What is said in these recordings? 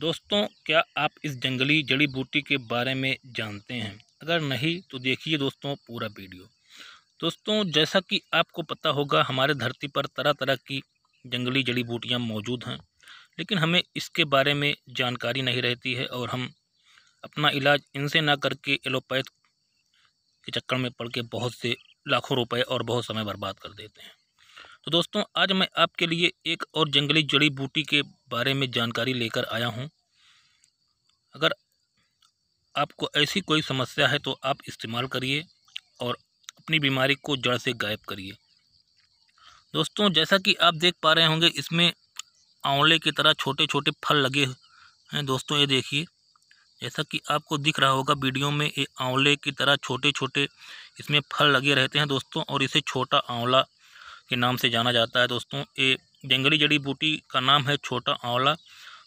दोस्तों क्या आप इस जंगली जड़ी बूटी के बारे में जानते हैं अगर नहीं तो देखिए दोस्तों पूरा वीडियो दोस्तों जैसा कि आपको पता होगा हमारे धरती पर तरह तरह की जंगली जड़ी बूटियाँ मौजूद हैं लेकिन हमें इसके बारे में जानकारी नहीं रहती है और हम अपना इलाज इनसे ना करके एलोपैथ के चक्कर में पड़ के बहुत से लाखों रुपए और बहुत समय बर्बाद कर देते हैं तो दोस्तों आज मैं आपके लिए एक और जंगली जड़ी बूटी के बारे में जानकारी लेकर आया हूँ अगर आपको ऐसी कोई समस्या है तो आप इस्तेमाल करिए और अपनी बीमारी को जड़ से गायब करिए दोस्तों जैसा कि आप देख पा रहे होंगे इसमें आंवले की तरह छोटे छोटे फल लगे हैं दोस्तों ये देखिए जैसा कि आपको दिख रहा होगा वीडियो में ये आंवले की तरह छोटे छोटे इसमें फल लगे रहते हैं दोस्तों और इसे छोटा आंवला के नाम से जाना जाता है दोस्तों ये जंगली जड़ी बूटी का नाम है छोटा आंवला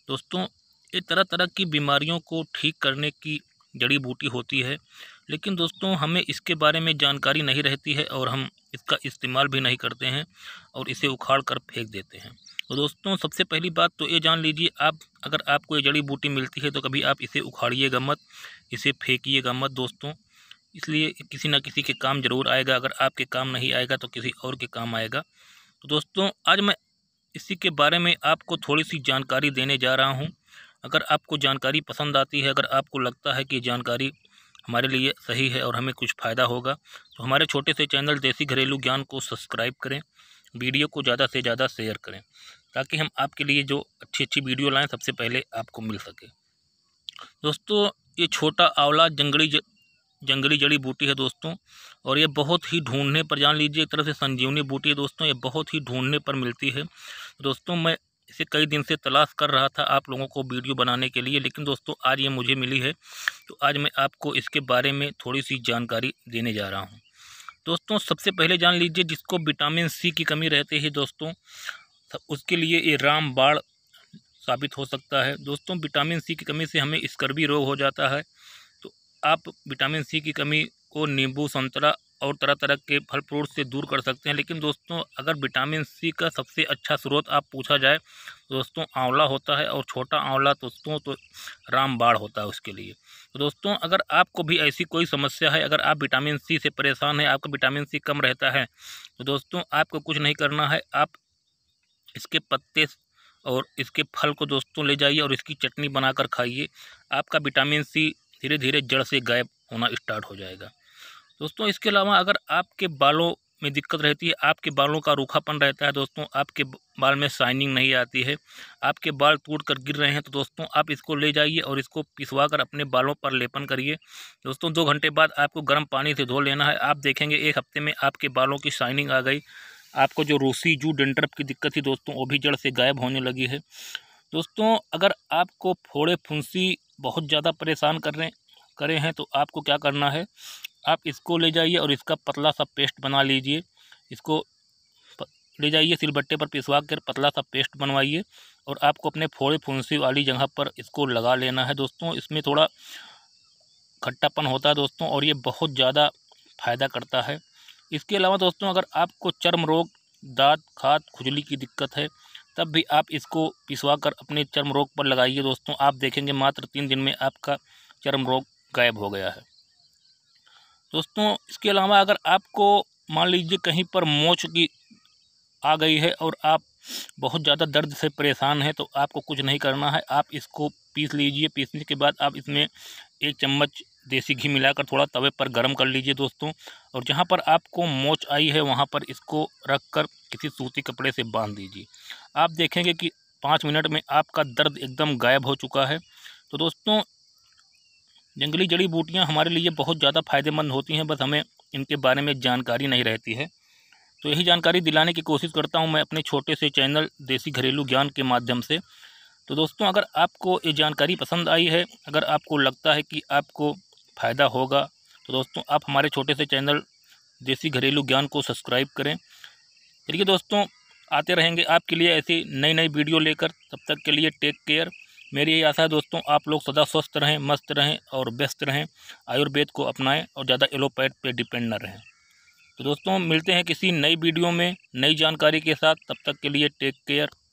दोस्तों ये तरह तरह की बीमारियों को ठीक करने की जड़ी बूटी होती है लेकिन दोस्तों हमें इसके बारे में जानकारी नहीं रहती है और हम इसका इस्तेमाल भी नहीं करते हैं और इसे उखाड़ कर फेंक देते हैं तो दोस्तों सबसे पहली बात तो ये जान लीजिए आप अगर आपको ये जड़ी बूटी मिलती है तो कभी आप इसे उखाड़िएगा मत इसे फेंकिएगा मत दोस्तों इसलिए किसी न किसी के काम ज़रूर आएगा अगर आपके काम नहीं आएगा तो किसी और के काम आएगा तो दोस्तों आज मैं इसी के बारे में आपको थोड़ी सी जानकारी देने जा रहा हूँ अगर आपको जानकारी पसंद आती है अगर आपको लगता है कि जानकारी हमारे लिए सही है और हमें कुछ फ़ायदा होगा तो हमारे छोटे से चैनल देसी घरेलू ज्ञान को सब्सक्राइब करें वीडियो को ज़्यादा से ज़्यादा शेयर करें ताकि हम आपके लिए जो अच्छी अच्छी वीडियो लाएँ सबसे पहले आपको मिल सके दोस्तों ये छोटा आंवला जंगली ज... जंगली जड़ी बूटी है दोस्तों और ये बहुत ही ढूंढने पर जान लीजिए एक तरह से संजीवनी बूटी है दोस्तों ये बहुत ही ढूंढने पर मिलती है दोस्तों मैं इसे कई दिन से तलाश कर रहा था आप लोगों को वीडियो बनाने के लिए लेकिन दोस्तों आज ये मुझे मिली है तो आज मैं आपको इसके बारे में थोड़ी सी जानकारी देने जा रहा हूँ दोस्तों सबसे पहले जान लीजिए जिसको विटामिन सी की कमी रहती है दोस्तों उसके लिए ये राम साबित हो सकता है दोस्तों विटामिन सी की कमी से हमें स्कर्बी रोग हो जाता है तो आप विटामिन सी की कमी को नींबू संतरा और तरह तरह के फल फ्रूट से दूर कर सकते हैं लेकिन दोस्तों अगर विटामिन सी का सबसे अच्छा स्रोत आप पूछा जाए दोस्तों आंवला होता है और छोटा आंवला दोस्तों तो रामबाड़ होता है उसके लिए तो दोस्तों अगर आपको भी ऐसी कोई समस्या है अगर आप विटामिन सी से परेशान हैं आपका विटामिन सी कम रहता है तो दोस्तों आपको कुछ नहीं करना है आप इसके पत्ते और इसके फल को दोस्तों ले जाइए और इसकी चटनी बनाकर खाइए आपका विटामिन सी धीरे धीरे जड़ से गायब होना स्टार्ट हो जाएगा दोस्तों इसके अलावा अगर आपके बालों में दिक्कत रहती है आपके बालों का रूखापन रहता है दोस्तों आपके बाल में शाइनिंग नहीं आती है आपके बाल टूट कर गिर रहे हैं तो दोस्तों आप इसको ले जाइए और इसको पिसवा कर अपने बालों पर लेपन करिए दोस्तों दो घंटे बाद आपको गर्म पानी से धो लेना है आप देखेंगे एक हफ्ते में आपके बालों की शाइनिंग आ गई आपको जो रूसी जू डेंटरप की दिक्कत थी दोस्तों वो भी जड़ से गायब होने लगी है दोस्तों अगर आपको फोड़े फुंसी बहुत ज़्यादा परेशान कर रहे करें हैं तो आपको क्या करना है आप इसको ले जाइए और इसका पतला सा पेस्ट बना लीजिए इसको ले जाइए सिलबट्टे पर पिसवा कर पतला सा पेस्ट बनवाइए और आपको अपने फोड़े फुंसी वाली जगह पर इसको लगा लेना है दोस्तों इसमें थोड़ा खट्टापन होता है दोस्तों और ये बहुत ज़्यादा फ़ायदा करता है इसके अलावा दोस्तों अगर आपको चर्म रोग दाँत खाद खुजली की दिक्कत है तब भी आप इसको पिसवा कर अपने चर्म रोग पर लगाइए दोस्तों आप देखेंगे मात्र तीन दिन में आपका चर्म रोग गायब हो गया है दोस्तों इसके अलावा अगर आपको मान लीजिए कहीं पर मोच की आ गई है और आप बहुत ज़्यादा दर्द से परेशान हैं तो आपको कुछ नहीं करना है आप इसको पीस लीजिए पीसने के बाद आप इसमें एक चम्मच देसी घी मिलाकर थोड़ा तवे पर गर्म कर लीजिए दोस्तों और जहाँ पर आपको मोच आई है वहाँ पर इसको रख कर किसी सूती कपड़े से बांध दीजिए आप देखेंगे कि पाँच मिनट में आपका दर्द एकदम गायब हो चुका है तो दोस्तों जंगली जड़ी बूटियाँ हमारे लिए बहुत ज़्यादा फ़ायदेमंद होती हैं बस हमें इनके बारे में जानकारी नहीं रहती है तो यही जानकारी दिलाने की कोशिश करता हूँ मैं अपने छोटे से चैनल देसी घरेलू ज्ञान के माध्यम से तो दोस्तों अगर आपको ये जानकारी पसंद आई है अगर आपको लगता है कि आपको फ़ायदा होगा तो दोस्तों आप हमारे छोटे से चैनल देसी घरेलू ज्ञान को सब्सक्राइब करें चलिए दोस्तों आते रहेंगे आपके लिए ऐसी नई नई वीडियो लेकर तब तक के लिए टेक केयर मेरी यही आशा है दोस्तों आप लोग सदा स्वस्थ रहें मस्त रहें और व्यस्त रहें आयुर्वेद को अपनाएं और ज़्यादा एलोपैथ पे डिपेंड ना रहें तो दोस्तों मिलते हैं किसी नई वीडियो में नई जानकारी के साथ तब तक के लिए टेक केयर